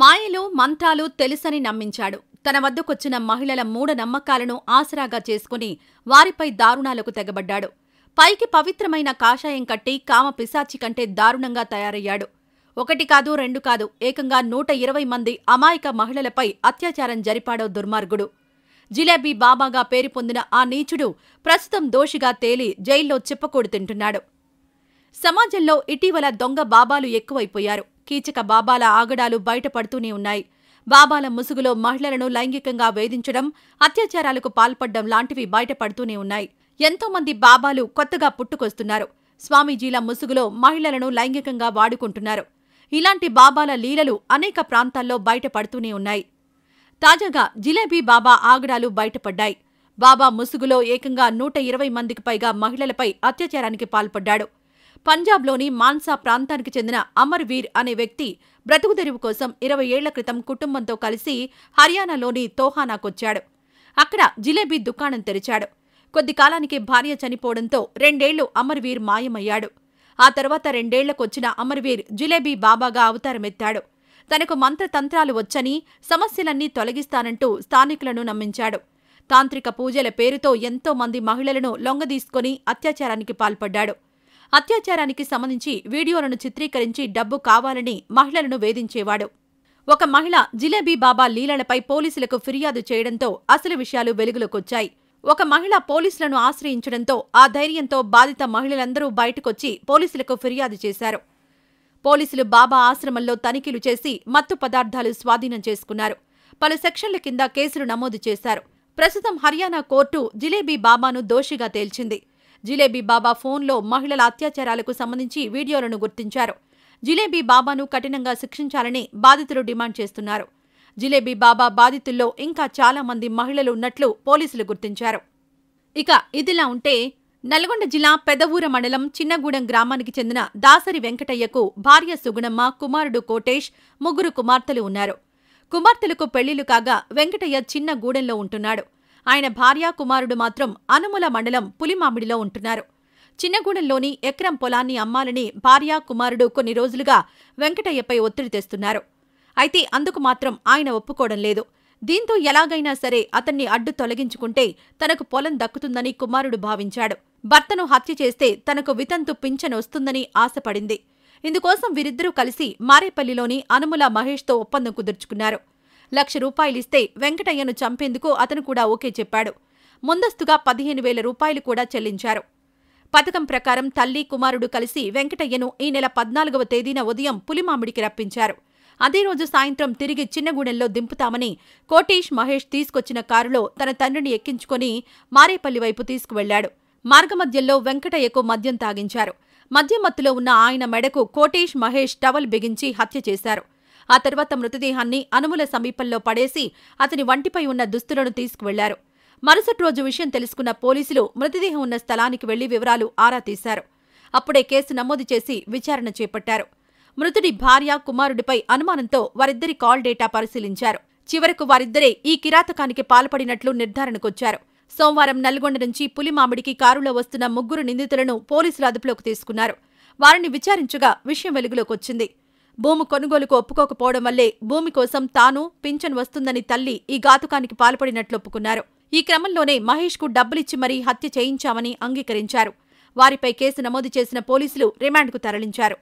మాయలు మంత్రాలు తెలుసని నమ్మించాడు తన వద్దకొచ్చిన మహిళల మూఢనమ్మకాలను ఆసరాగా చేసుకుని వారిపై దారుణాలకు తెగబడ్డాడు పైకి పవిత్రమైన కాషాయం కట్టి కామ పిశాచి కంటే దారుణంగా తయారయ్యాడు ఒకటి కాదు రెండు కాదు ఏకంగా నూట ఇరవై మంది అమాయక మహిళలపై అత్యాచారం జరిపాడో దుర్మార్గుడు జిలేబీ బాబాగా పేరు పొందిన ఆ నీచుడు ప్రస్తుతం దోషిగా తేలి జైల్లో చిప్పకూడు తింటున్నాడు సమాజంలో ఇటీవల దొంగ బాబాలు ఎక్కువైపోయారు కీచక బాబాల ఆగడాలు బయటపడుతూనే ఉన్నాయి బాబాల ముసుగులో మహిళలను లైంగికంగా వేధించడం అత్యాచారాలకు పాల్పడడం లాంటివి బయటపడుతూనే ఉన్నాయి ఎంతో మంది బాబాలు కొత్తగా పుట్టుకొస్తున్నారు స్వామీజీల ముసుగులో మహిళలను లైంగికంగా వాడుకుంటున్నారు ఇలాంటి బాబాల లీలలు అనేక ప్రాంతాల్లో బయటపడుతూనే ఉన్నాయి తాజాగా జిలేబీ బాబా ఆగడాలు బయటపడ్డాయి బాబా ముసుగులో ఏకంగా నూట ఇరవై మందికి పైగా మహిళలపై అత్యాచారానికి పాల్పడ్డాడు పంజాబ్లోని మాన్సా ప్రాంతానికి చెందిన అమర్ వీర్ అనే వ్యక్తి బ్రతుకుదెరువు కోసం ఇరవై ఏళ్ల క్రితం కుటుంబంతో కలిసి హర్యానాలోని తోహానాకొచ్చాడు అక్కడ జిలేబీ దుకాణం తెరిచాడు కొద్ది కాలానికి భార్య చనిపోవడంతో రెండేళ్లు అమర్వీర్ మాయమయ్యాడు ఆ తర్వాత రెండేళ్లకొచ్చిన అమర్వీర్ జిలేబీ బాబాగా అవతారమెత్తాడు తనకు మంత్రతంత్రాలు వచ్చని సమస్యలన్నీ తొలగిస్తానంటూ స్థానికులను నమ్మించాడు తాంత్రిక పూజల పేరుతో ఎంతో మంది మహిళలను లొంగదీసుకుని అత్యాచారానికి పాల్పడ్డాడు అత్యాచారానికి సంబంధించి వీడియోలను చిత్రీకరించి డబ్బు కావాలని మహిళలను వేధించేవాడు ఒక మహిళ జిలేబీ బాబా లీలలపై పోలీసులకు ఫిర్యాదు చేయడంతో అసలు విషయాలు వెలుగులోకొచ్చాయి ఒక మహిళ పోలీసులను ఆశ్రయించడంతో ఆ ధైర్యంతో బాధిత మహిళలందరూ బయటకొచ్చి పోలీసులకు ఫిర్యాదు చేశారు పోలీసులు బాబా ఆశ్రమంలో తనిఖీలు చేసి మత్తు పదార్థాలు స్వాధీనం చేసుకున్నారు పలు సెక్షన్ల కింద కేసులు నమోదు చేశారు ప్రస్తుతం హర్యానా కోర్టు జిలేబీ బాబాను దోషిగా తేల్చింది జిలేబీ బాబా ఫోన్లో మహిళల అత్యాచారాలకు సంబంధించి వీడియోలను గుర్తించారు జిలేబీ బాబాను కఠినంగా శిక్షించాలని బాధితులు డిమాండ్ చేస్తున్నారు జిలేబీ బాబా బాధితుల్లో ఇంకా చాలా మంది మహిళలు ఉన్నట్లు పోలీసులు గుర్తించారు ఇక ఇదిలా ఉంటే నల్గొండ జిల్లా పెదవూర మండలం చిన్నగూడెం గ్రామానికి చెందిన దాసరి వెంకటయ్యకు భార్య సుగుణమ్మ కుమారుడు కోటేష్ ముగ్గురు కుమార్తెలు ఉన్నారు కుమార్తెలకు పెళ్లిలు కాగా వెంకటయ్య చిన్న గూడెంలో ఉంటున్నాడు ఆయన భార్య కుమారుడు మాత్రం అనుముల మండలం పులిమామిడిలో ఉంటున్నారు చిన్నగూడెంలోని ఎక్రం పొలాన్ని అమ్మాలని భార్య కుమారుడు కొన్ని రోజులుగా వెంకటయ్యపై ఒత్తిడి తెస్తున్నారు అయితే అందుకు మాత్రం ఆయన ఒప్పుకోవడం లేదు దీంతో ఎలాగైనా సరే అతన్ని అడ్డు తొలగించుకుంటే తనకు పొలం దక్కుతుందని కుమారుడు భావించాడు భర్తను హత్య చేస్తే తనకు వితంతు పింఛనొస్తుందని ఆశపడింది ఇందుకోసం వీరిద్దరూ కలిసి మారేపల్లిలోని అనుముల మహేష్తో ఒప్పందం కుదుర్చుకున్నారు లక్ష రూపాయలిస్తే వెంకటయ్యను చంపేందుకు అతను కూడా ఓకే చెప్పాడు ముందస్తుగా పదిహేను వేల రూపాయలు కూడా చెల్లించారు పథకం ప్రకారం తల్లి కుమారుడు కలిసి వెంకటయ్యను ఈ నెల పద్నాలుగవ తేదీన ఉదయం పులిమామిడికి రప్పించారు అదే రోజు సాయంత్రం తిరిగి చిన్నగూడెంలో దింపుతామని కోటేష్ మహేష్ తీసుకొచ్చిన కారులో తన తండ్రిని ఎక్కించుకుని మారేపల్లి వైపు తీసుకువెళ్లాడు మార్గమధ్యంలో వెంకటయ్యకు మద్యం తాగించారు మద్యమత్తులో ఉన్న ఆయన మెడకు కోటేష్ మహేష్ టవల్ బిగించి హత్య చేశారు ఆ తర్వాత మృతదేహాన్ని అనుముల సమీపంలో పడేసి అతని వంటిపై ఉన్న దుస్తులను తీసుకువెళ్లారు మరుసటి రోజు విషయం తెలుసుకున్న పోలీసులు మృతదేహం ఉన్న స్థలానికి వెళ్లి వివరాలు ఆరా తీశారు అప్పుడే కేసు నమోదు చేసి విచారణ చేపట్టారు మృతుడి భార్య కుమారుడిపై అనుమానంతో వారిద్దరి కాల్ డేటా పరిశీలించారు చివరకు వారిద్దరే ఈ కిరాతకానికి పాల్పడినట్లు నిర్ధారణకొచ్చారు సోమవారం నల్గొండ నుంచి పులిమామిడికి కారులో వస్తున్న ముగ్గురు నిందితులను పోలీసులు అదుపులోకి తీసుకున్నారు వారిని విచారించగా విషయం వెలుగులోకొచ్చింది భూమి కొనుగోలుకు ఒప్పుకోకపోవడం వల్లే భూమి కోసం తాను పింఛన్ వస్తుందని తల్లి ఈ ఘాతుకానికి పాల్పడినట్లు ఒప్పుకున్నారు ఈ క్రమంలోనే మహేష్కు డబ్బులిచ్చి మరీ హత్య చేయించామని అంగీకరించారు వారిపై కేసు నమోదు చేసిన పోలీసులు రిమాండ్కు తరలించారు